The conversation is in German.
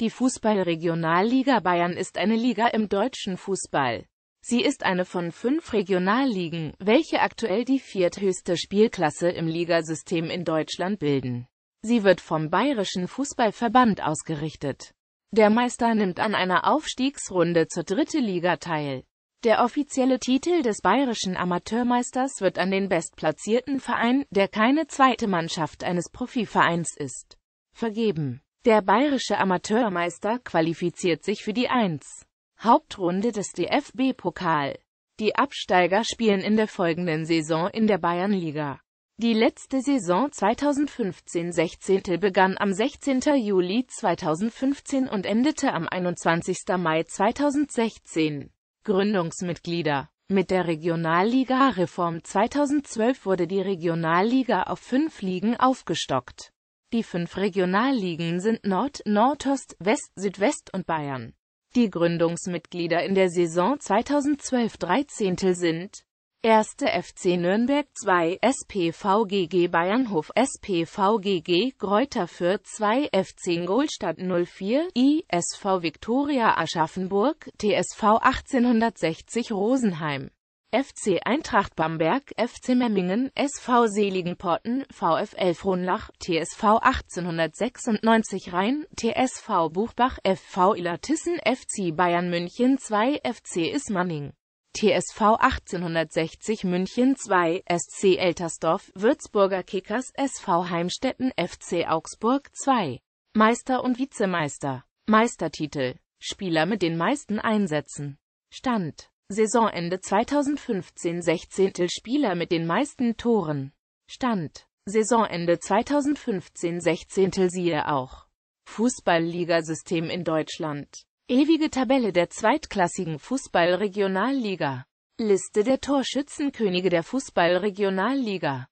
Die Fußballregionalliga Bayern ist eine Liga im deutschen Fußball. Sie ist eine von fünf Regionalligen, welche aktuell die vierthöchste Spielklasse im Ligasystem in Deutschland bilden. Sie wird vom Bayerischen Fußballverband ausgerichtet. Der Meister nimmt an einer Aufstiegsrunde zur dritten Liga teil. Der offizielle Titel des bayerischen Amateurmeisters wird an den bestplatzierten Verein, der keine zweite Mannschaft eines Profivereins ist, vergeben. Der bayerische Amateurmeister qualifiziert sich für die 1. Hauptrunde des DFB-Pokal. Die Absteiger spielen in der folgenden Saison in der Bayernliga. Die letzte Saison 2015-16 begann am 16. Juli 2015 und endete am 21. Mai 2016. Gründungsmitglieder Mit der Regionalliga-Reform 2012 wurde die Regionalliga auf fünf Ligen aufgestockt die fünf Regionalligen sind Nord, Nordost, West, Südwest und Bayern. Die Gründungsmitglieder in der Saison 2012-13 sind 1. FC Nürnberg 2, SPVGG Bayernhof, SPVGG Gräuter Fürth 2, FC Ingolstadt 04, I, SV Viktoria Aschaffenburg, TSV 1860 Rosenheim. FC Eintracht Bamberg, FC Memmingen, SV Seligenporten, VfL Frohnlach, TSV 1896 Rhein, TSV Buchbach, FV Illertissen, FC Bayern München 2, FC Ismaning. TSV 1860 München 2, SC Eltersdorf, Würzburger Kickers, SV Heimstetten, FC Augsburg 2. Meister und Vizemeister. Meistertitel. Spieler mit den meisten Einsätzen. Stand Saisonende 2015 16. Spieler mit den meisten Toren. Stand. Saisonende 2015 16. Siehe auch. Fußballligasystem in Deutschland. Ewige Tabelle der zweitklassigen Fußballregionalliga. Liste der Torschützenkönige der Fußballregionalliga.